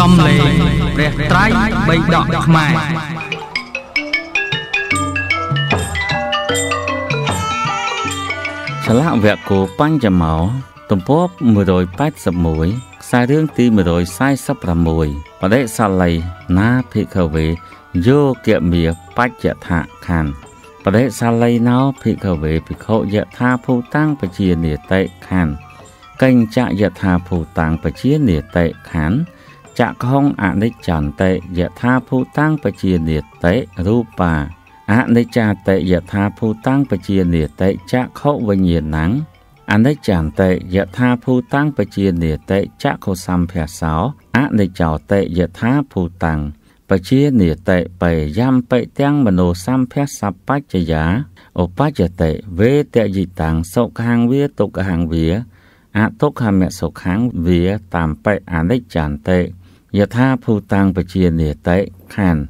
សំលេងព្រះត្រៃបៃដកខ្មែរឆ្លាក់វគ្គគោបញ្ចមោទំព័រ181ខ្សែរឿងទី146បដិសាល័យណាភិក្ខវេយោគមាបច្ចថខណ្ឌបដិសាល័យណោភិក្ខវេភិក្ខុយថាភូតាំងបជានិតិខណ្ឌកញ្ចយថាភូតាំងបជានិតិខណ្ឌចក្ខុងអនិច្ចន្តិយថាភូតាំងបជានិតិរូបាអនិច្ចាតិយថាភូតាំងបជានិតិចក្ខុវិញ្ញាណังអនិច្ចានតិយថាភូតាំងបជានិតិចក្ខុសម្ភាសោអនិច្ចោតិយថាភូតាំងបជានិតិបេយំបិទាំងមនោសម្ភាសបច្ចយាឧបច្ចតិវេតយិតាំងសុខាងវាទុក្ខាងវាអទុក្ខមសុខាងវាតាមបិអនិច្ចានតិយថាភូតាំងបជានិតិខណ្ឌ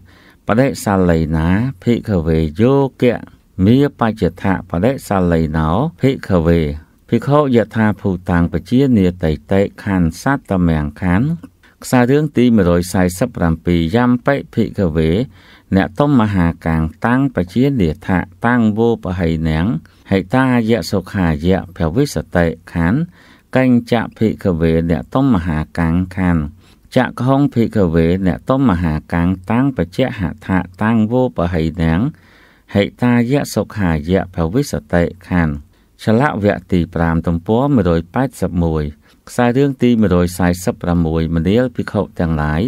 បដិសាលីណាភិក្ខវេយោគៈមាបច្ចថបដិសាលីណោ ភិក្ខវេ ភិក្ខុយថាភូតាំងបជានិតិតេខណ្ឌសតមង្ខណ្ឌខ្សែរឿងទី147យ៉ាំបិភិក្ខវេអ្នកតុមមហាកាំងតាំងបជានិថៈតាំងវោបហៃណាំងហេតាយៈសុខាយៈភវិសតេខណ្ឌកញ្ចភិក្ខវេអ្នកតុមមហាកាំងខណ្ឌចក្រហងភិកវេ អ្នកតមមហាកាំងតាំងបច្ចៈហថាតាំងវោបហៃណាំងហេតាយៈសុខាយៈភវិសតិខណ្ឌឆ្លាក់វគ្គទី5ទំព័រ181ខ្សែរឿងទី146មនាលភិក្ខុទាំងឡាយ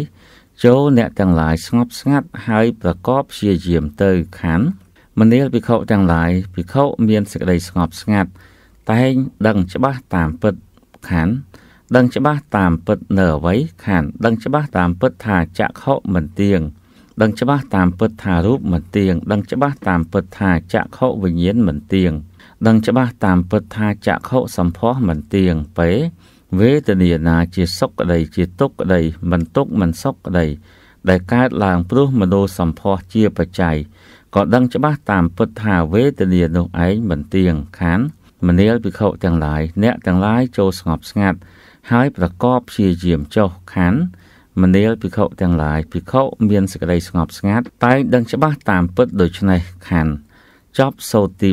ចូលអ្នកទាំងឡាយស្ងប់ស្ងាត់ ហើយប្រកបព្យាយាមទៅខណ្ឌមនាលភិក្ខុទាំងឡាយភិក្ខុមានសេចក្តីស្ងប់ស្ងាត់តែងដឹងច្បាស់តាមពិតខណ្ឌដឹងច្បាស់តាមពិតនៅអ្វីខានដឹងច្បាស់តាមពិតថាចក្ខុមិនទៀងដឹងច្បាស់តាមពិតថារូបមិនទៀងដឹងច្បាស់តាមពិតថាចក្ខុវិញ្ញាណមិនទៀងដឹងច្បាស់តាមពិតថាចក្ខុសម្ផស្សមិនទៀងពេវេទនាណាជាសុខក្តីជាទុក្ខក្តីមិនទុក្ខមិនសុខក្តីដែលកើតឡើងព្រោះមនោសម្ផស្សជាបច្ច័យក៏ដឹងច្បាស់តាមពុទ្ធថាវេទនានោះឯងមិនទៀងខានមនាលភិក្ខុទាំងឡាយអ្នកទាំងឡាយចូលស្ងប់ស្ងាត់ហើយប្រកបព្យាយាមចុះខណ្ឌមនាលភិក្ខុទាំងឡាយភិក្ខុមានសេចក្តីស្ងប់ស្ងាត់តែងដឹងច្បាស់តាមពិតដូច្នេះខណ្ឌចប់សូត្រទី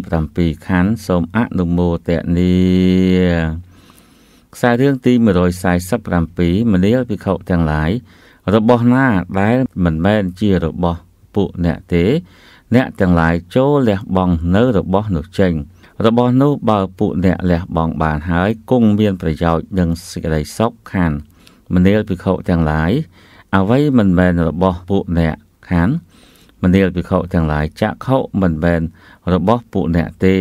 7ខណ្ឌសូមអនុមោទនីខ្សែរឿងទី147មនាលភិក្ខុទាំងឡាយរបស់ណាដែលមិនមែនជារបស់ពួកអ្នកទេ អ្នកទាំងឡាយចូលលះបង់នៅរបស់ នោះចេញរបស់នោះបើពួកអ្នកលះបង់បានហើយគង់មានប្រយោជន៍និងសេចក្តីសុខខានមនាលភិក្ខុទាំងឡាយអ្វីមិនមែនរបស់ពួកអ្នកខានមនាលភិក្ខុទាំងឡាយចក្ខុមិនមែនរបស់ពួកអ្នកទេ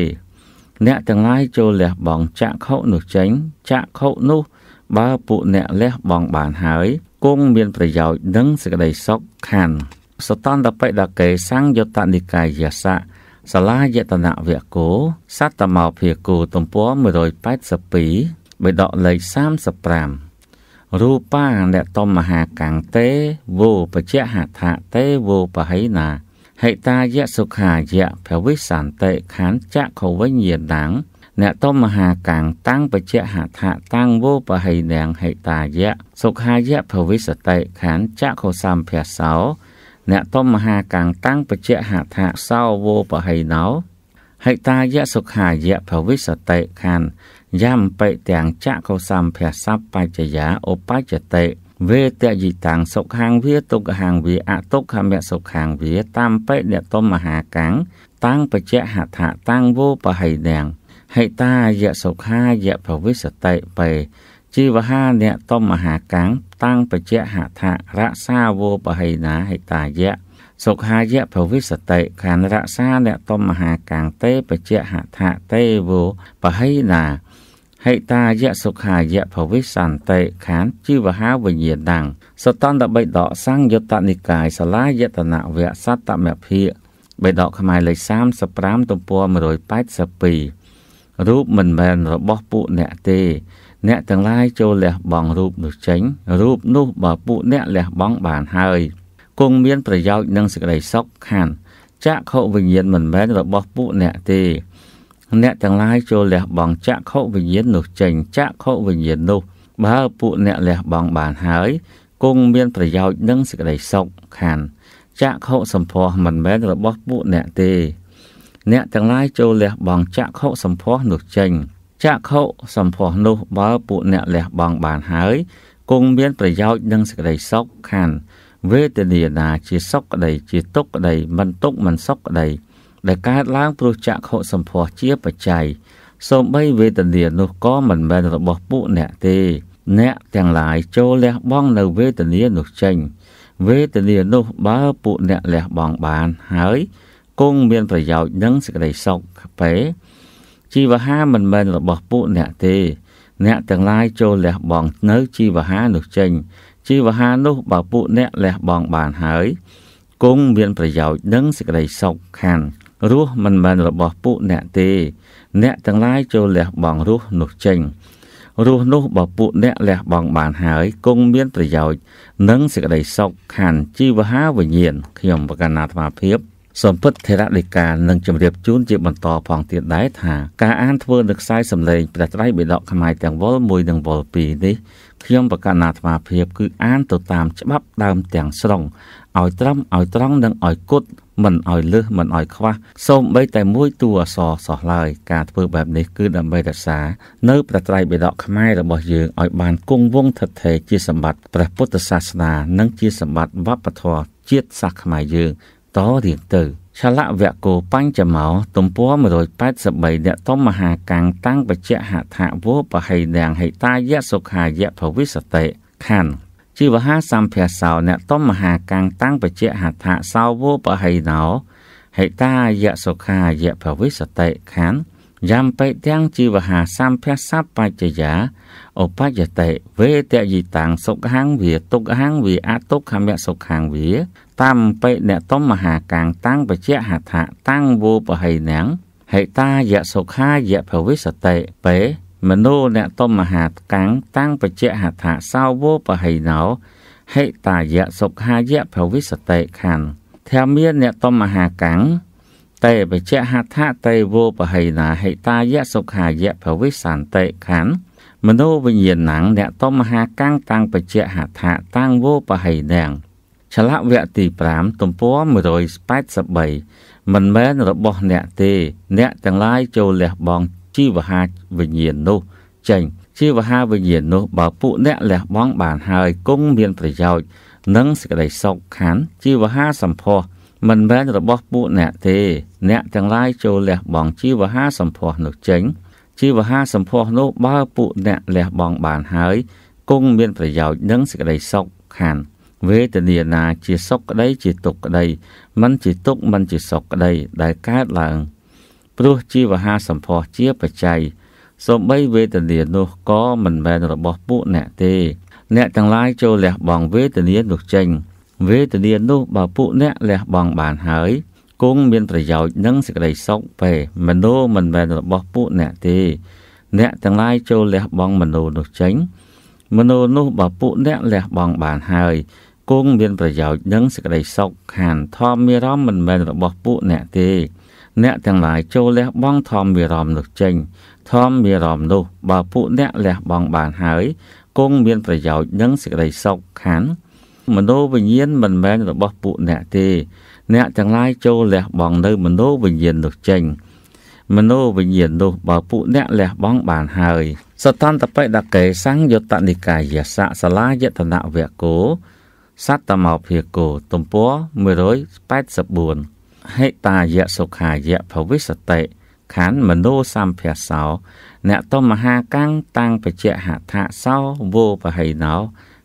អ្នកទាំងឡាយចូលលះបង់ចក្ខុនោះចេញចក្ខុនោះ បើពួកអ្នកលះបង់បានហើយគង់មានប្រយោជន៍និងសេចក្តីសុខខានសតន្តបិដកេសង្យតនិកាយសៈសាលាយតនវគោសតមោភាគោទំព័រ182បេដកលេខ35រូបាអ្នកតមហាកੰងទេវោបច្ចហថាទេវោបហិណាហេតាយសុខាយៈភវិសន្តិខានចខវិញ្ញាណังអ្នកតមហាកាំងតាំងបច្ចហថាតាំងវោបហិញាងហេតាយៈសុខាយៈភវិសតិខានចខុសម្ភាសោអ្នកធម្មហាកាំងតាំងបច្ចៈហថាសោវោបហៃណោហិតាយៈសុខាយៈភវិសតិខណ្ឌយ៉ាំបិទាំងចៈកោសំភៈសัพបច្ចយាឧបច្ចតិវេតយិតាំងសុខាងវាទុក្ខហាងវាអទុក្ខមសុខាងវាតាមបិអ្នកធម្មហាកាំងតាំងបច្ចៈហថាតាំងវោបហៃណាំងហិតាយៈសុខាយៈភវិសតិបេជីវហាអ្នកតមហាកាំងតាំងបច្ចៈហថារក្សាវោបហិណាហិតាយៈសុខាយៈភវិសតិខានរក្សាអ្នកតមហាកាំងទេបច្ចៈហថាទេវោបហិណាហេតាយៈសុខាយៈភវិសន្តិខានជីវហាវិញ្ញាណังសតន្តបិដកសង្យុត្តនិកាយសាលាយតនវៈសត្តមភិបិដកខ្មែរលេខ35ទំព័រ182រូបមិនមែនរបស់ពួកអ្នកទេអ្នកទាំងឡាយចូលលះបង់រូបនោះចេញរូបនោះបើពួកអ្នកលះបង់បានហើយ គង់មានប្រយោជន៍និងសេចក្តីសុខខានចក្ខុវិញ្ញាណមិនមែនរបស់ពួកអ្នកទេ អ្នកទាំងឡាយចូលលះបង់ចក្ខុវិញ្ញាណនោះចេញចក្ខុវិញ្ញាណនោះបើពួកអ្នកលះបង់បានហើយគង់មានប្រយោជន៍និងសេចក្តីសុខខានចក្ខុសម្ផស្សមិនមែនរបស់ពួកអ្នកទេអ្នកទាំងឡាយចូលលះបង់ចក្ខុសម្ផស្សនោះចេញចក្ខុសម្ផស្សនោះបើពួកអ្នកលះបង់បានហើយគង់មាន ប្រយោជន៍និងសេចក្តីសុខខណ្ឌវេទនាណាជាសុខក្តីជាទុក្ខក្តីមិនទុក្ខមិនសុខក្តីដែលកើតឡើង ព្រោះចក្ខុសម្ផស្សជាបច្ច័យសូម្បីវេទនានោះក៏មិនមែនរបស់ពួកអ្នកទេ អ្នកទាំងឡាយចូលលះបង់នៅវេទនានោះចេញ វេទនានោះបើពួកអ្នកលះបង់បានហើយគង់មានប្រយោជន៍និងសេចក្តីសុខពេជីវហាមិនមែនរបស់ពួកអ្នកទេអ្នកទាំងឡាយចូលលះបង់នៅជីវហានោះចេញជីវហានោះបើពួកអ្នកលះបង់បានហើយគង់មានប្រយោជន៍និងសេចក្តីសុខខានរស់មិនមែនរបស់ពួកអ្នកទេអ្នកទាំងឡាយចូលលះបង់រស់នោះចេញរស់នោះបើពួកអ្នកលះបង់បានហើយគង់មានប្រយោជន៍និងសេចក្តីសុខខានជីវហាវិញ្ញាណខ្ញុំប្រកាសអាត្មាភាពសម្ពិតធរណដីកានឹងជម្រាបជូនជាបន្តផងទៀតដែរថាការអានធ្វើនៅខ្សែសម្លេងព្រះត្រៃបិដកខ្មែរទាំងវល់1និង វល់2នេះខ្ញុំប្រកាសអាត្មាភាព គឺអានទៅតាមច្បាប់ដើមទាំងស្រុងឲ្យត្រឹមឲ្យត្រង់និងឲ្យគត់មិនឲ្យលើសមិនឲ្យខ្វះសូម្បីតែមួយតួអសសោះឡើយការធ្វើបែបនេះគឺដើម្បីរក្សានៅព្រះត្រៃបិដកខ្មែររបស់យើងឲ្យបានគង់វង្សថិតថេរជាសម្បត្តិព្រះពុទ្ធសាសនានិងជាសម្បត្តិវប្បធម៌ជាតិសាសន៍ខ្មែរយើងតរៀងទៅឆ្លវគោបញ្ចមោទំព័រ183អ្នកតមហាកាំងតាំងបច្ចហថាវោបហៃនាងហិតាយៈសុខាយៈភវិសតិខណ្ឌជីវហាសម្ភាសោអ្នកតមហាកាំងតាំងបច្ចហថាសោវោបហៃណោហិតាយៈសុខាយៈភវិសតិខណ្ឌយ៉ាំបេទាំងជីវហាសម្ភាសបច្ចយាឧបយតិវេតយិតាំងសុខហាងវាទុកហាងវាអទុកខមៈសុខហាងវាតាមបេអ្នកតមមហាកាងតាំងបជាហថាតាំងវោបហៃណាំងហេតាយសុខាយភវិសតិបេមនុអ្នកតមមហាកាងតាំងបជាហថាសាវោបហៃណោហេតាយសុខាយភវិសតិខណ្ឌធម្មាអ្នកតមមហាកាំងតេបច្ចហថាតេវោបហៃណាហេតាយសុខាយភវិសន្តិខណ្ឌមโนវិញ្ញាណังអ្នកតមហាកាំងតាំងបច្ចៈហថាតាំងវោបហៃណាំងឆ្លាក់វគ្គទី5ទំព័រ183មិនមែនរបស់អ្នកទេ អ្នកទាំងឡាយចូលលះបង់ជីវហាវិញ្ញាណនោះ ចេញជីវហាវិញ្ញាណនោះ បើពួកអ្នកលះបង់បានហើយគង់មានប្រយោជន៍និងសេចក្តីសុខខានជីវហាសម្ផស្សមិនមែនរបស់ពួកអ្នកទេអ្នកទាំងឡាយចូលលះបង់ជីវហាសម្ផស្សនោះចេញជីវហាសម្ផស្សនោះបើពួកអ្នកលះបង់បានហើយគង់មានប្រយោជន៍និងសេចក្តីសុខខានវេទនាណាជាសុខក្តីជាទុក្ខក្តីមិនជាទុក្ខមិនជាសុខក្តីដែលកើតឡើង ព្រោះជីវហាសម្ផស្សជាបច្ច័យសូម្បីវេទនានោះក៏មិនមែនរបស់ពួកអ្នកទេ អ្នកទាំងឡាយចូលលះបង់វេទនានោះចេញវេទនានោះបើពួកអ្នកលះបង់បានហើយគង់មានប្រយោជន៍និងសេចក្តីសុខពេមនុស្សមិនមែនរបស់ពួកអ្នកទេអ្នកទាំងឡាយចូលលះបង់មនុស្សនោះចេញមនុស្សនោះបើពួកអ្នកលះបង់បានហើយ គង់មានប្រយោជន៍និងសេចក្តីសុខខានធម្មមានរមមិនមែនរបស់ពួកអ្នកទេ អ្នកទាំងឡាយចូលលះបង់ធម្មមានរមនោះចេញធម្មមានរមនោះបើពួកអ្នកលះបង់បានហើយ គង់មានប្រយោជន៍និងសេចក្តីសុខខានមនោវិញ្ញាណមិនមែនរបស់ពួកអ្នកទេអ្នកទាំងឡាយចូលលះបង់នៅមโนវិញ្ញាណនោះចេញមโนវិញ្ញាណនោះបើពួកអ្នកលះបង់បានហើយសតន្តបិដកេសង្យុត្តនិកាយសៈសាលាយតនវគោសត្តមោភិគោទំព័រ184ហេតាយសុខាយភវិសតិខណ្ឌមโนសម្ភាសោ អ្នកតមហាកាំងតាំងបច្ចហថាសោវោបហៃណោ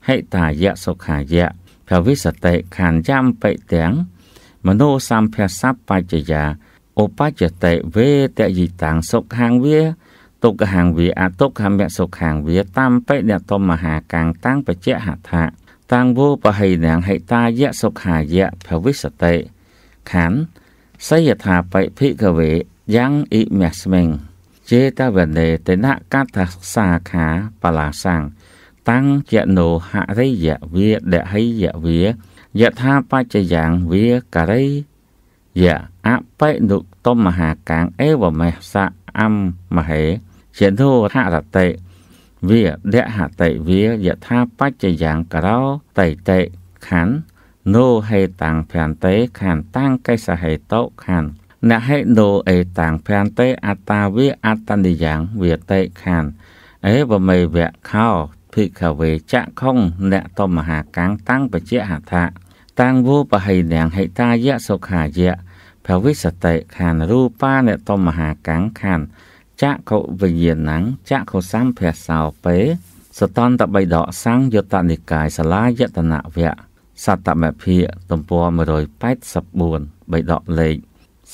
ហេតាយសុខាយភវិសតិខណ្ឌចាំបិទាំងមโนសម្ភាសបច្ចយាឧបច្ចតិវេតយិតាំងសុខាងវាទុក្ខហាងវាអទុក្ខមសុខាងវាតាមបេដតមហាកាំងតាំងបច្ចហថាតាំងវោបហិណាងហិតាយៈសុខាយៈភវិសតិខណ្ឌសយថាបិភិកវេយ៉ាងអ៊ីមាស្មិងចេតវនេតនៈកថាសាខាបលាសੰងតាំងជាណោហរិយៈវាដហិយៈវាយថាបច្ចយ៉ាងវាការីយៈអបិនុតមហាកាងអេវមេសៈអមមហេ ជាធោហរតិវាដហតិវាយថាបច្ចយ៉ាងករោតៃតិខណ្ឌណូហេតាំងភន្តេខណ្ឌតាំងកេសហេតុខណ្ឌណហេណូអេតាំងភន្តេអតាវាអតនិយ៉ាងវាតេខណ្ឌអេវមេវៈខោភិក្ខវេចក្ខុងអ្នកតមហាកាំងតាំងបជាហថាតាំងវោបហិញាំងហិតាយៈសុខាយៈភវិសតិខានរូបាអ្នកតមហាកាំងខានចក្ខុវិញ្ញាណังចក្ខុសម្ភាសោពេសតន្តបិដកសង្យុត្តនិកាយសាលាយតនវៈសត្តមភិយទំព័រ184បិដកលេខ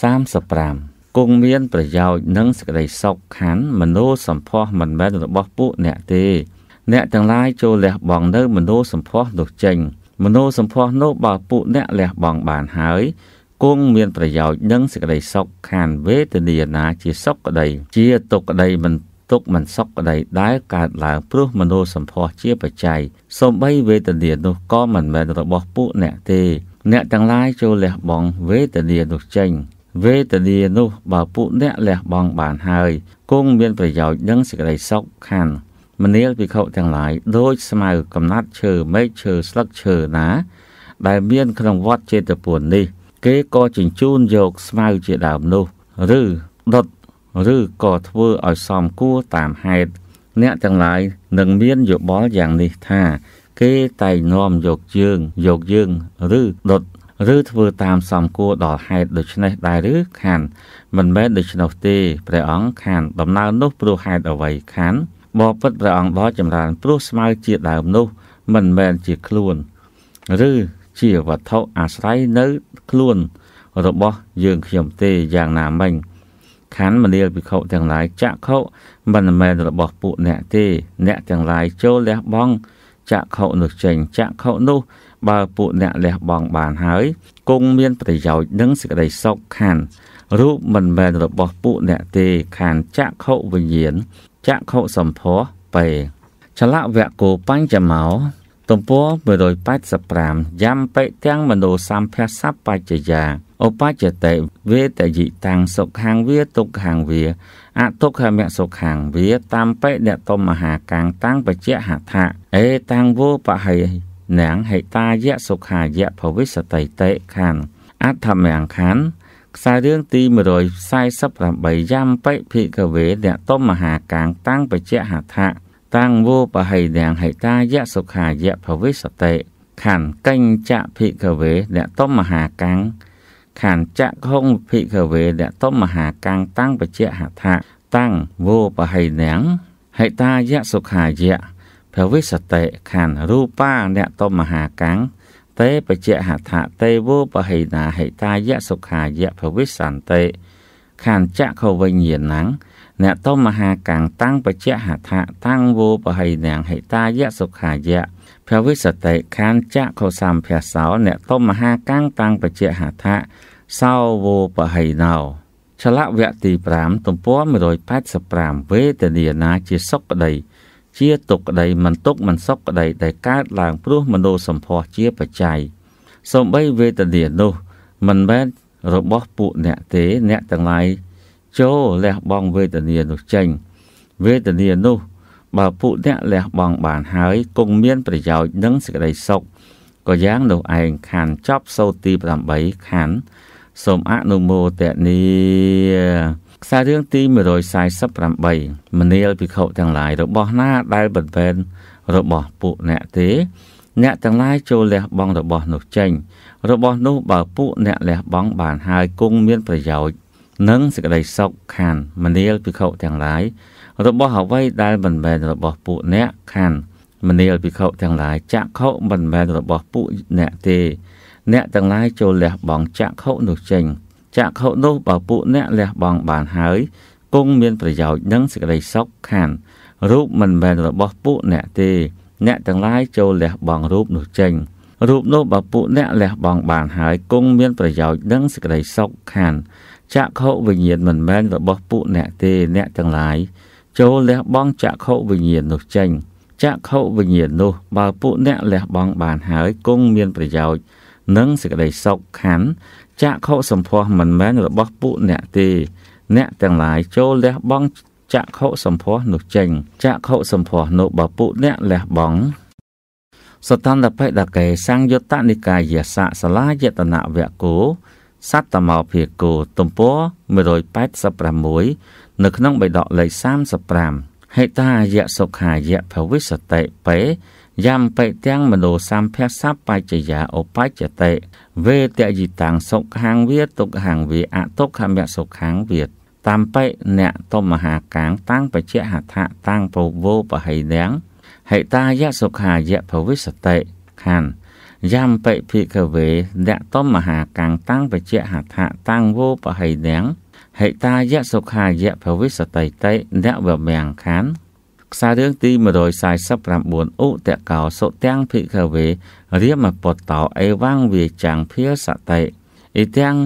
35គង់មានប្រយោជន៍និងសេចក្តីសុខខានមនោសម្ផស្សមិនមែនរបស់ពួកអ្នកទេអ្នកទាំងឡាយចូលលះបង់នៅមនោសម្ផស្សនោះចេញមនោសម្ផស្សនោះបើពួកអ្នកលះបង់បានហើយគង់មានប្រយោជន៍និងសេចក្តីសុខខានវេទនាណាជាសុខក្តី ជាទុក្ខក្តីមិនទុកមិនសុខក្តីដែលកើតឡើងព្រោះមនោសម្ផស្សជាបច្ច័យសំបីវេទនានោះក៏មិនមែនរបស់ពួកអ្នកទេ អ្នកទាំងឡាយចូលលះបង់វេទនានោះចេញវេទនានោះបើពួកអ្នកលះបង់បានហើយ គង់មានប្រយោជន៍និងសេចក្តីសុខខានមនាលភិក្ខុទាំងឡាយដូចស្មៅ កំណាត់ឈើមែកឈើស្លឹកឈើណា ដែលមាន ក្នុងវត្តចេតពុននេះ គេក៏ជញ្ជូនយកស្មៅជាដើមនោះ ឬដុតឬក៏ធ្វើឲ្យសមគួរតាមហេតុអ្នកទាំងឡាយនឹងមានយោបល់យ៉ាងនេះថា គេតែងនាំយកយើងយកយើងឬដុតឬធ្វើ តាមសំគួរដល់ហេតុដូច្នេះដែរឬខាន មិនមែនដូច្នោះទេព្រះអង្គខានដំណើរនោះព្រោះហេតុអ្វីខានបបពិតព្រះអង្គដ៏ចម្រើនព្រោះស្មៅជាដើមនោះ មិនមែនជាខ្លួនឬជាវត្ថុអាស្រ័យនៅខ្លួនរបស់យើងខ្ញុំទេយ៉ាងណាមិញខណ្ឌមនាលភិក្ខុទាំងឡាយចក្ខុមិនមែនរបស់ពួកអ្នកទេ អ្នកទាំងឡាយចូលលះបង់ចក្ខុនោះចេញចក្ខុនោះបើពួកអ្នកលះបង់បានហើយ គង់មានប្រយោជន៍និងសេចក្តីសុខខណ្ឌរូបមិនមែនរបស់ពួកអ្នកទេខណ្ឌចក្ខុវិញ្ញាណចក្ខុសម្ភោះពេចលវៈគោបញ្ចមោទំព័រ185យ៉ាំបិទាំងមនោសម្ភាសបច្ចយាឧបច្ចតិវេតយិតាំងសុខាំងវាទុក្ខាំងវាអទុក្ខមសុខាំងវាតាមបិអ្នកតមហាកាំងតាំងបច្ចហថាអេតាំងវោបហិណាងហេតាយៈសុខាយៈភវិសតិតេខានអធម្មង្ខានខ្សែរឿងទី148យ៉ាំបិភិកវេអ្នកតមមហាកាងតាំងបច្ចហថាតាំងវោបហៃដាងហៃតាយៈសុខាយៈភវិសតេខណ្ឌកញ្ចភិកវេអ្នកតមមហាកាងខណ្ឌចខុងភិកវេអ្នកតមមហាកាងតាំងបច្ចហថាតាំងវោបហៃណាងហៃតាយៈសុខាយៈភវិសតេខណ្ឌរូបាអ្នកតមមហាកាងតេបច្ចហថាតេវោបហិណាហិតាយៈសុខាយៈភវិសន្តេខានចៈខវិញ្ញាណังអ្នកតមហាកាំងតាំងបច្ចហថាតាំងវោបហិណាហិតាយៈសុខាយៈភវិសតេខានចៈខសំភសោអ្នកតមហាកាំងតាំងបច្ចហថាសោវោបហិណោឆ្លាក់វគ្គទី5ទំព័រ185វេទនាណាជាសុខប្តីជាទុក្ខក្តីមិនទុក្ខមិនសុខក្តីដែលកើតឡើងព្រោះមនោសម្ផស្សជាបច្ច័យសម្បីវេទនានោះមិនមែនរបស់ពួកអ្នកទេអ្នកទាំងឡាយចូលលះបង់វេទនានោះចេញវេទនានោះ បើពួកអ្នកលះបង់បានហើយគង់មាន ប្រយោជន៍និងសេចក្តីសុខក៏យ៉ាងនោះឯងខានចប់សូត្រទី8ខានសូមអនុមោទនាខ្សែរឿងទី148មនាលភិក្ខុទាំងឡាយរបស់ណាដែលមិនមែនរបស់ពួកអ្នកទេ អ្នកទាំងឡាយចូលលះបង់របស់នោះចេញរបស់នោះបើពួកអ្នកលះបង់បានហើយគង់មានប្រយោជន៍និងសេចក្តីសុខខាន មនាលភិក្ខុទាំងឡាយរបស់អ្វីដែលមិនមែនរបស់ពួកអ្នកខាន មនាលភិក្ខុទាំងឡាយចក្ខុមិនមែនរបស់ពួកអ្នកទេ អ្នកទាំងឡាយចូលលះបង់ចក្ខុនោះចេញចក្ខុនោះបើពួកអ្នកលះបង់បានហើយគង់មានប្រយោជន៍និងសេចក្តីសុខខានរូបមិនមែនរបស់ពួកអ្នកទេ អ្នកទាំងឡាយចូលលះបង់រូបនោះចេញរូបនោះបើពួកអ្នកលះបង់បានហើយគង់មានប្រយោជន៍និងសេចក្តីសុខខានចក្ខុវិញ្ញាណមិនមែនរបស់ពួកអ្នកទេអ្នកទាំងឡាយចូលលះបង់ចក្ខុវិញ្ញាណនោះចេញចក្ខុវិញ្ញាណនោះបើពួកអ្នកលះបង់បានហើយគង់មានប្រយោជន៍និងសេចក្តីសុខខណ្ឌចាក់ខុសម្ផស្សមិនមែនរបស់ពួកអ្នកទេអ្នកទាំងឡាយចូលលះបង់ចាក់ខុសម្ផស្សនោះចេញចាក់ខុសម្ផស្សនោះបើពួកអ្នកលះបង់សតន្តបេដកេសង្យុត្តនិកាយសៈសាលាយតនវគោសត្តមោភិគោទំព័រ186នៅក្នុងបេដកលេខ35ហេតាយៈសុខាយៈភវិសតិបេยามไปเตียงมโนสามแพกซับไปจะยาอปไปจะเตะเวเตยจิตังสกหางเวียตกหางเวียอะตกขมยะสกหางเวียตามไปเนี่ยต้มมหากางตั้งไปเชหัตถะตั้งโปโวปะไหแดงไหตายะสกหายะภวิสเตะขันยามไปพิกเวเนี่ยต้มมหากางตั้งไปเชหัตถะตั้งโวปะไหแดงไหตายะสกหายะภวิสเตะเตะเนี่ยแบบแบ่งขันខ្សែរឿងទី149ឧតកោសុទាំងភិក្ខវេរាមពតោអេវាំងវាចាំងភាសតិអ៊ីទាំង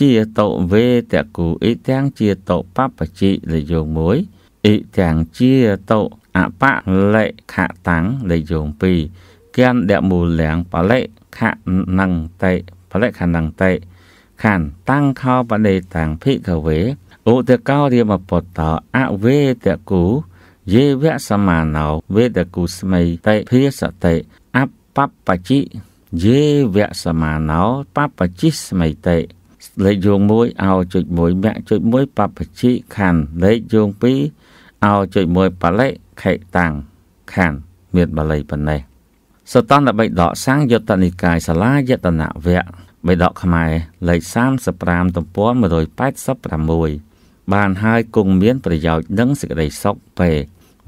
ជាតោវេតកូអ៊ីទាំងជាតោបបជិលយោង1អ៊ីទាំងជាតោអបលិខតាំងលយោង2កានដមូលៀងបលិខណੰតេបលិខណੰតេខានតាំងខោបដេតាំងភិក្ខវេឧតកោរាមពតោអវេតកូយេវសមាណោវេតកុស្មីតេភិសតិអបបជីយេវសមាណោបបជីស្មីតេលេខយោង1អោចុច1មគ្គចុច1បបជីខណ្ឌលេខយោង2អោចុច1បលិខេតាំងខណ្ឌមានបលីប៉ុណ្ណេះសតន្តបិដកសង្យតនិកាយសាលាយតនវៈបិដកខ្មែរលេខ35ទំព័រ186បានហើយគង់មានប្រយោជន៍និងសេចក្តីសុខពេ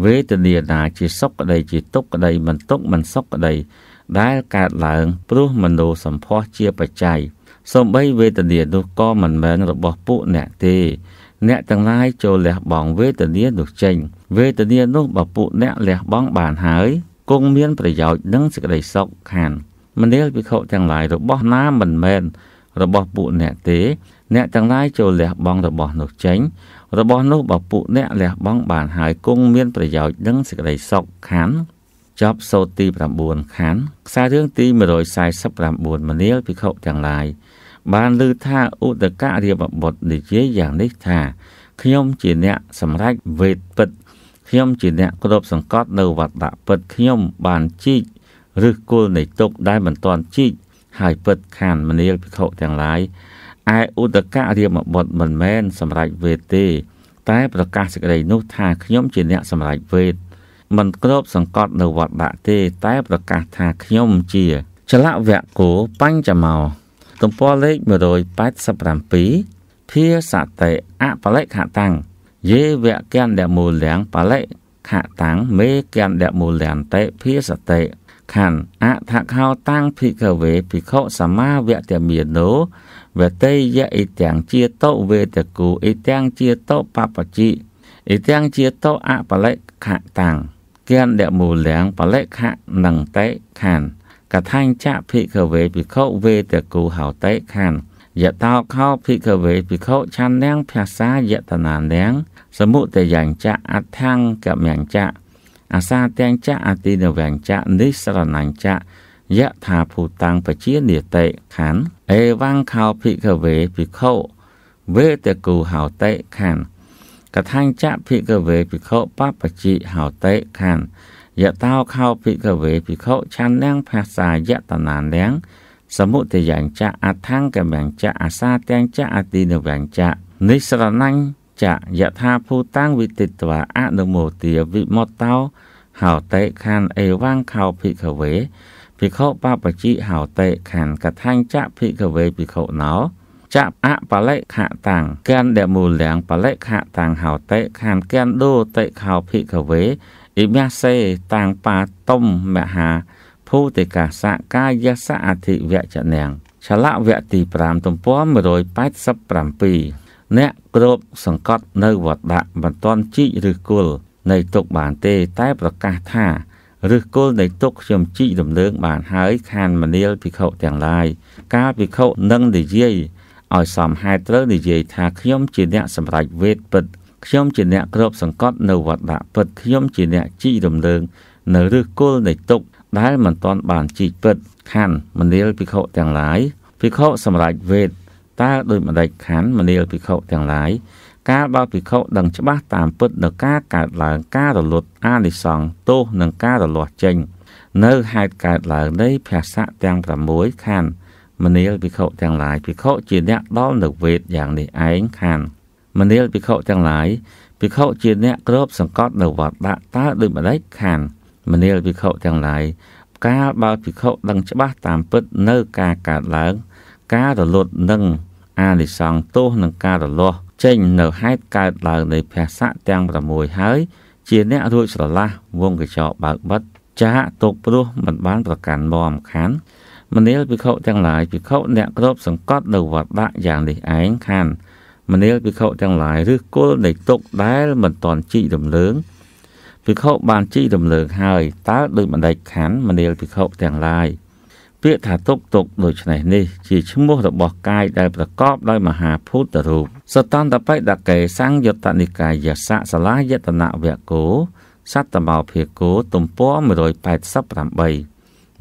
វេទនាណាជាសុខក្តីជាទុក្ខក្តីមិនទុក្ខមិនសុខក្តី ដែលកើតឡើងព្រោះមនោសម្ផស្សជាបច្ច័យសម្បីវេទនានោះក៏មិនមែនរបស់ពួកអ្នកទេ អ្នកទាំងឡាយចូលលះបង់វេទនានោះចេញ វេទនានោះបើពួកអ្នកលះបង់បានហើយគង់មានប្រយោជន៍និងសេចក្តីសុខខានមនាលវិខុទាំងឡាយរបស់ណាមិនមែនរបស់ពួកអ្នកទេអ្នកទាំងឡាយចូលលះបង់របស់នោះចេញរបស់នោះបើពួកអ្នកលះបង់បានហើយគង់មានប្រយោជន៍និងសេចក្តីសុខខណ្ឌចប់សូត្រទី9ខណ្ឌខ្សែរឿងទី149មនាលភិក្ខុទាំងឡាយបានលើថាឧតកៈរាមបុត្រនិយាយយ៉ាងនេះថាខ្ញុំជាអ្នកសម្រេចវេទពិតខ្ញុំជាអ្នកគ្របសង្កត់នៅវត្តពិតខ្ញុំបានជីកឬគល់នៃទុកដែលមិនទាន់ជីកហើយពិតខានមនាលភិក្ខុទាំងឡាយឯឧតកៈរាមបុត្រមិនមែនសម្រេចវេទទេ តែប្រកាសសេចក្តីនោះថាខ្ញុំជាអ្នកសម្រេចវេទមិនគ្របសង្កត់នៅវត្តដាក់ទេតែប្រកាសថាខ្ញុំជាចលវៈគោបញ្ចមោ ទំព័រលេខ187ភាសតិអបលិខតាំងយេវៈគណ្ឌមូលំបលិខតាំងមេគណ្ឌមូលំតេភាសតិខណ្ឌអថខោតាំងភិក្ខវេភិក្ខុសមាវតមានោវតេយៈអិទាំងជាតោវេតកូអិទាំងជាតោបបជីអិទាំងជាតោអបលិខៈតាំងគៀនដមូលាំងបលិខៈនឹងតេខណ្ឌកថាញ់ចៈភិក្ខវេភិក្ខុវេតកូហោតេខណ្ឌយតោខោភិក្ខវេភិក្ខុឆាននាងភាសាយតនានាងសមុទយញ្ចៈអដ្ឋង្គមញ្ចៈអាសាទាំងចៈអតិនវញ្ចៈនិសរណញ្ចៈយថាភូតាំងបជានិតិខណ្ឌអេវង្ខោភិកវេភិក្ខុវេតកូហោតិខណ្ឌកថាញ្ចៈភិកវេភិក្ខុបបជីហោតិខណ្ឌយតោខោភិកវេភិក្ខុឆានាំងភាសាយតនានាំងសមុទយញ្ចៈអថង្គមញ្ចៈអាសាទាំងចៈអតិនវញ្ចៈនិសរណញ្ចៈចៈយថាភូតាំងវិទិត្វាអនុមោទាវិមតតោហោតេខានអេវាំងខោភិក្ខវេ ភិក្ខុបបជីហោតេខានកថាញ់ចៈភិក្ខវេភិក្ខុណោចៈអបលិខតាំងកានដមូលាំងបលិខតាំងហោតេខានកានដូតេខោភិក្ខវេអ៊ីមះសេតាំងបាតុមមហាភូតិកាសកាយសអធិវចនាងឆ្លៈវៈទី5ទំព័រ187អ្នកគ្របសង្កត់នៅវត្តៈមិនទាន់ជីកឬគល់នៃទុកបានទេតែប្រកាសថាឬគល់នៃទុកខ្ញុំជីករំលើងបានហើយខានមនាលភិក្ខុទាំងឡាយកាលភិក្ខុនឹងនិយាយឲ្យសមហេតុត្រូវនិយាយថាខ្ញុំជាអ្នកសម្រេចវេទពិតខ្ញុំជាអ្នកគ្របសង្កត់នៅវត្តៈពិតខ្ញុំជាអ្នកជីករំលើងនៅឫសគល់នៃទុកដែលមិនទាន់បានជីកពិតខណ្ឌមនាលភិក្ខុទាំងឡាយភិក្ខុសម្រេចវេទតើដោយម្ដេចខណ្ឌមនាលភិក្ខុទាំងឡាយកាលបើភិក្ខុដឹងច្បាស់តាមពិតនៅការកើតឡើងការរលត់អានិសង្ឃទោសនិងការរលាស់ចេញនៅហេតុកើតឡើងនៃភស្សៈទាំង6ខណ្ឌមនាលភិក្ខុទាំងឡាយភិក្ខុជាអ្នកដល់នៅវេទយ៉ាងនេះឯងខណ្ឌមនាលភិក្ខុទាំងឡាយភិក្ខុជាអ្នកគ្របសង្កត់នៅវត្តដាក់តើដោយម្ដេចខណ្ឌមនាលភិក្ខុទាំងឡាយកាលបើភិក្ខុដឹងច្បាស់តាមពិតនៅការកើតឡើងការរលត់និងអានិសង្ឃទោសនឹងការរលាស់ចេញនៅហេតុកើតឡើងនៃភសៈទាំង6ហើយជាអ្នករួចស្រឡះវងកញ្ចក់បើកបិទចាកទុកព្រោះមិនបានប្រកាន់មមខានមនាលភិក្ខុទាំងឡាយភិក្ខុអ្នកគ្រប់សង្កត់នៅវត្តដាក់យ៉ាងនេះឯងខានមនាលភិក្ខុទាំងឡាយឬគល់នៃទុកដែលមិនតន់ជីករំលើងភិក្ខុបានជីករំលើងហើយតើដូចម្ដេចខានមនាលភិក្ខុទាំងឡាយពាក្យថាទុកទុកដូចនេះនេះជាឈ្មោះរបស់កាយដែលប្រកបដោយមហាភូតរូបសតន្តបិដកេសង្យតនិកាយសៈសាលាយតនវៈគោសត្តមោភាគោទំព័រ188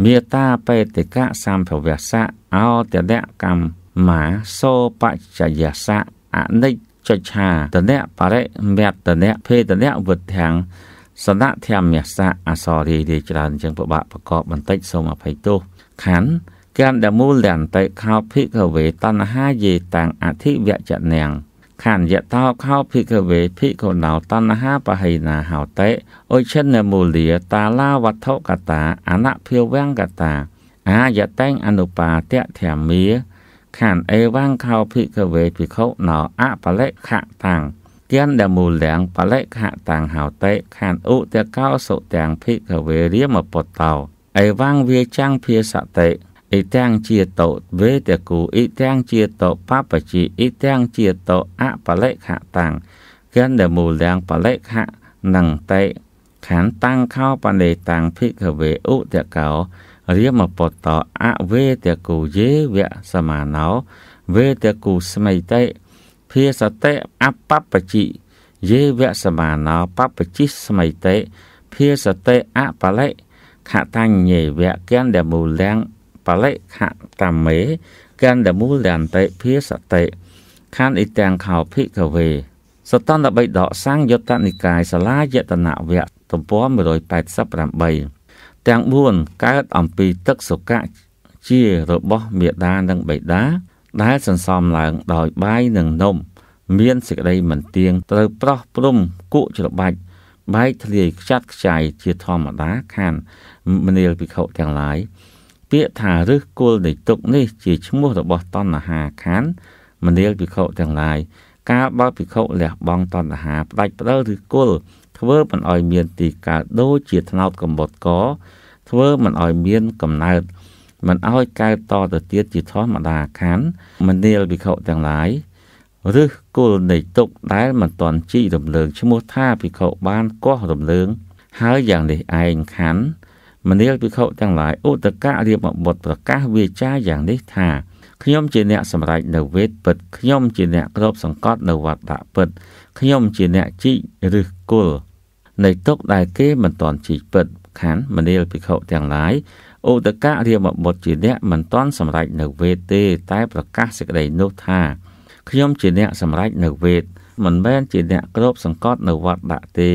មេតាបេតិកៈសម្ភវសៈអោតនៈកម្មមាសោបច្ចយសៈអនិច្ចចច្ឆាតនៈបរិមត្តនៈភេតនៈវុទ្ធាំងសណៈធម្មសៈអសរីរាជច្រើនជាងពិបាកប្រកបបន្តិចសូមអភ័យទោសขันกกนดมูลแหนไปข้าวพิกเวตันห้าเยต่างอธิเวจนแนงขันยะท้าข้าวพิกเวพิกหนาวตันห้าปะไหนาหาวเตะโอเชนเนมูลเลียตาลาวัทกตา อนะเพียวแวงกตา อายะแตงอนุปาเตะแถมเมียขันเอวังข้าวพิกเวพิเนาวอะปะเลขะตังเกียนดมูลแหงปะเลขะตังหาวเตะขันอุเตะเก้าสุแตงพิกเวเรียมปดเตาអេវាំងវាចាំងភាសតិអ៊ីទាំងជាតោវេតកូអ៊ីទាំងជាតោបបជីអ៊ីទាំងជាតោអបលិខៈតាំងគិនដមូលាំងបលិខៈនឹងតេខានតាំងខោបនេតាំងភិកវេឧតកោ រាមពតអវេតកូយេវៈសមាណោ វេតកូស្មីតេភាសតេអបបជីយេវៈសមាណោបបជីស្មីតេភាសតេអបលិខៈខតញ្ញេវៈកណ្ដមូលាំងបលិខតមេកណ្ដមូលន្តិភាសតិខានអ៊ីទាំងខោភិកវេសតន្តបិដកសង្យុត្តនិកាយសាលាយតនវៈទំព័រ188ទាំង4កើតអំពីទឹកសុកៈជារបស់មេដានិងបិតាដែលសន្សំឡើងដោយបាយនិងនំមានសេចក្តីមិនទៀងត្រូវប្រោះព្រំគុច្របាច់បែកធ្លាយខ្ចាត់ខ្ចាយជាធម្មតាខាន មនាលភិក្ខុទាំងឡាយពាក្យថាឫសគល់នៃទុក នេះ ជាឈ្មោះ របស់តណ្ហាខាន មនាលភិក្ខុទាំងឡាយកាលបើភិក្ខុលះបង់តណ្ហាផ្ដាច់ផ្ដិលឬគល់ធ្វើមិនឲ្យ មានទីកើតដូចជាថ្នោតកំបុតកធ្វើមិនឲ្យមានកំណើតមិនឲ្យកើតតទៅទៀតជាធម្មតាខានមនាលវិខុទាំងឡាយឬគល់នៃទុកដែលមិនទាន់ជីករំលើងឈ្មោះថាភិក្ខុបានគាស់រំលើង ហើយយ៉ាងនេះឯងខណ្ឌមនាលភិក្ខុទាំងឡាយឧតកៈរៀបបុត្រប្រកាសវាចាយ៉ាងនេះថាខ្ញុំជាអ្នកសម្រេចនៅវេទពិតខ្ញុំជាអ្នកគ្របសង្កត់ នៅវត្តៈពិតខ្ញុំជាអ្នកជីកឬគល់នៃទុកដែលគេមិនទាន់ជីកពិតខណ្ឌមនាលភិក្ខុទាំងឡាយឧតកៈរៀបបុត្រជាអ្នកមិនទាន់សម្រេចនៅវេទទេ តែប្រកាសសេចក្តីនោះថាខ្ញុំជាអ្នកសម្រេចនៅវេទមិនមែនជាអ្នកគ្របសង្កត់នៅវត្តដាក់ទេ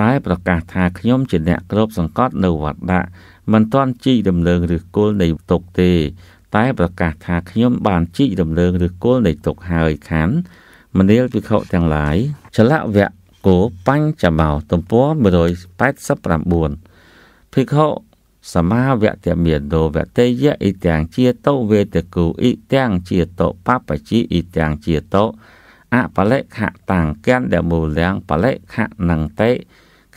តែប្រកាសថាខ្ញុំជាអ្នកគ្របសង្កត់នៅវត្តដាក់មិនទាន់ជីករំលើងឬគល់នៃទុកទេ តែប្រកាសថាខ្ញុំបានជីករំលើងឬគល់នៃទុកហើយខានមនាលវិខទាំងឡាយចលវៈគោបញ្ចមោទំព័រ189ភិក្ខុសមាវៈតិមេដោវតេយៈអ៊ីទាំងជាតោវេតកូអ៊ីទាំងជាតោបបជីអ៊ីទាំងជាតោអបលិខៈតាំងកានដមូលាំងបលិខៈនង្តេ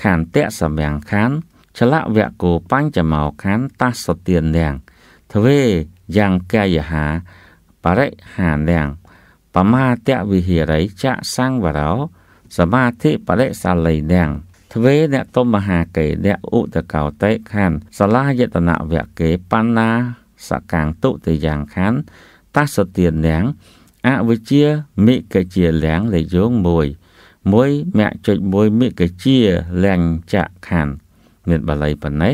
ខានតៈសម្យ៉ាងខានឆ្លៈវៈគោបញ្ចមោខានតសទានញាងទ្វេយ៉ាងកាយហាបរិហាញាងបមាតៈវិហិរិចៈសង្វរោសមាធិបរិសាល័យញាងទ្វេអ្នកទុំមហាកេអ្នកឧតកោតេខានសលាយតនវៈកេបណ្ណាសកាងទុតិយ៉ាងខានតសទានញាងអវិជ្ជាមិកជាលៀងលយងមួយមួយមគ្គចុចមួយមិកជាលៀងចខានមានបាលីប៉ុណ្ណេះ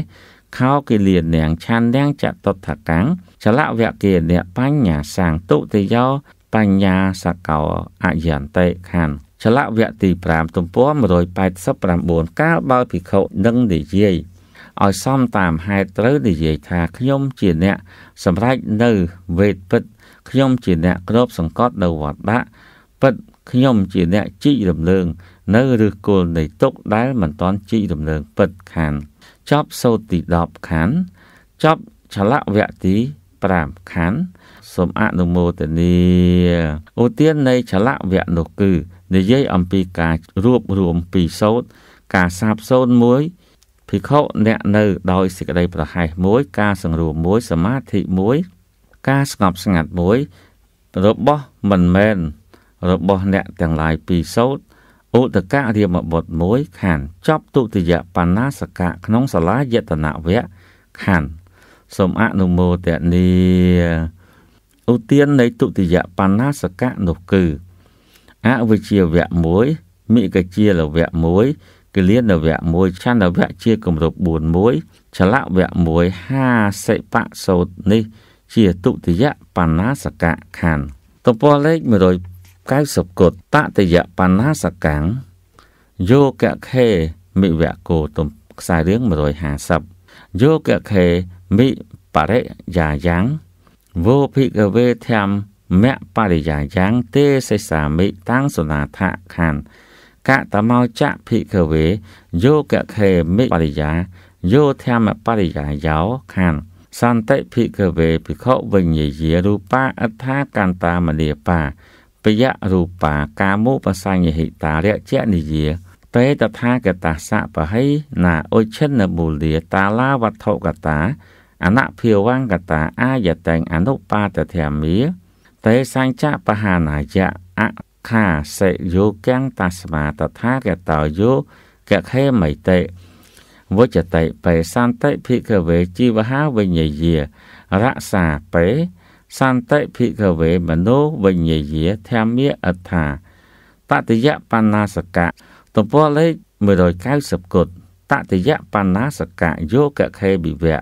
ខោគិលានាងឆាននាងចតតថកាំងចលវៈគិលាបញ្ញាសាងទុតិយោបញ្ញាសកោអយន្តេខានឆ្លាក់វគ្គទី5ទំព័រ189កាលបើភិក្ខុនឹងនិយាយឲ្យសមតាមហេតុត្រូវនិយាយថាខ្ញុំជាអ្នកសម្រេចនៅវេទពិតខ្ញុំជាអ្នកគ្របសង្កត់នៅវត្តដាក់ពិតខ្ញុំជាអ្នកជីករំលើង នៅឫសគល់នៃទុកដែលមិនតាន់ជីករំលើងពិតខានចប់សូត្រទី10ខានចប់ឆ្លាក់វគ្គទី5ខណ្ឌសូមអនុមោទនាឧទាននៃចលវៈនោះគឺនិយាយអំពីការរួបរวมពីសូត្រការសាបសូត្រមួយភិក្ខុអ្នកនៅ ដោយសេចក្តីប្រហែសមួយការសង្រួមមួយសមាធិមួយការស្ងប់ស្ងាត់មួយរបស់មិនមែនរបស់អ្នកទាំងឡាយពីសូត្រឧតកៈរាមបុត្រមួយខណ្ឌចប់ទុតិយបណ្ណាសកៈក្នុងសាលាយតនវៈខណ្ឌសូមអនុមោទនីឧទាននៃទុតិយបណ្ណាសកៈនោះគឺអវិជ្ជាវៈ1មិគជាលវៈ1គិលានវៈ1ឆន្ទវៈជាគម្រប់4 1ឆ្លៈវៈ1ហាសិបៈសោតនេះជាទុតិយបណ្ណាសកៈខណ្ឌទំព័រលេខ190គត់តតិយបណ្ណាសកាំងយោកខេមិវៈគោទំខ្សែរឿង150យោកខេមិបរិយាយ៉ាងវោភិកវេធម្មមៈបរិយាយ៉ាងទេសិសាមិតាំងសុណាថខណ្ឌកតមោចៈភិកវេយោកខេមិបរិយាយោធម្មបរិយាយោខណ្ឌសន្តិភិកវេភិក្ខុវិញ្ញាយារូបាអដ្ឋាកន្តាមនីបាពយរូបាកាមុបសញ្ញហិតារយៈនិយាតេតថាកតាសៈបហិណាអុច្ឆិនមូលាតាឡាវត្ថុកតាអនភិវង្កតាអាយតេងអនុបាទធម្មាតេសញ្ចបហានាយៈអខាសេយោកាំងតស្មាតថាកតោយោកខេមៃតេវចតេបេសន្តិភិក្ខវេជីវហាវិញ្ញាយារក្សាបេសន្តិភិក្ខវេមនោវិញ្ញាយាធម្មាអត្ថាតតិយបណ្ណាសកៈទំព័រលេខ190គុតតតិយបណ្ណាសកៈយោកខេវិវៈ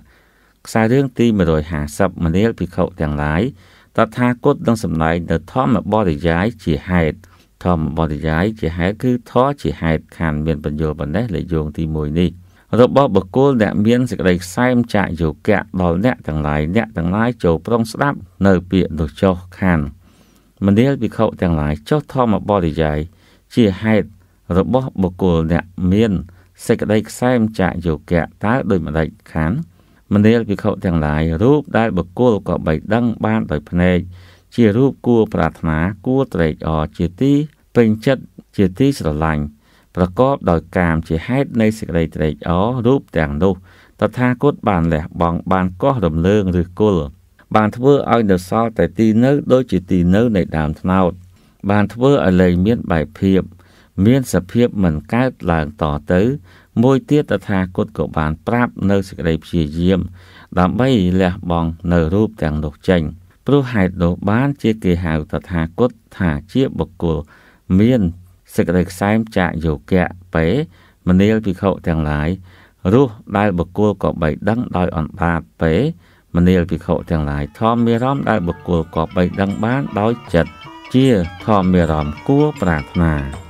ខ្សែរឿងទី150មនាលភិក្ខុទាំងឡាយតថាគតនឹងសម្ដែងនៅធម្មបរិយាយជាហេតុធម្មបរិយាយជាហេតុគឺធរជាហេតុខណ្ឌមានបញ្យលបណ្ដេះលេខយោងទី1នេះរបស់បុគ្គលអ្នកមានសេចក្តីខ្សែមចាក់យោគៈដល់អ្នកទាំងឡាយអ្នកទាំងឡាយចូលប្រុងស្ដាប់នៅពាក្យនោះចុះខណ្ឌមនាលភិក្ខុទាំងឡាយចុះធម្មបរិយាយជាហេតុរបស់បុគ្គលអ្នកមានសេចក្តីខ្សែមចាក់យោគៈតើដោយម្ដេចខណ្ឌមនាលភិក្ខុទាំងឡាយរូបដែលបុគ្គលក៏បីដឹងបានដោយភ្នែកជារូបគួរប្រាថ្នាគួរត្រេកអរជាទីពេញចិត្តជាទីស្រឡាញ់ប្រកបដោយកាមជាហេតុនៃសេចក្តីត្រេកអររូបទាំងនោះ តថាគតបានលះបង់បានកោះរំលើងឬគល់បានធ្វើឲ្យនៅសល់តែទីនៅដូចជាទីនៅនៃដើមថ្នោត បានធ្វើឲ្យលែងមានបែបភាពមានសភាពមិនកើតឡើងតទៅមួយទៀតតថាគតក៏បានប្រាប់នៅសេចក្តីព្យាយាមដើម្បីលះបង់នៅរូបទាំងនោះចេញព្រោះហេតុនោះបានជាគេហៅតថាគតថាជាបុគ្គលមានសេចក្តីខ្សែមចាកយោគៈបេមនាលភិក្ខុទាំងឡាយរស់ដែលបុគ្គលក៏បីដឹងដោយអន្តាតបេមនាលភិក្ខុទាំងឡាយធម្មមេរមដែលបុគ្គលក៏បីដឹងបានដោយចិត្តជាធម្មមេរមគួរប្រាថ្នា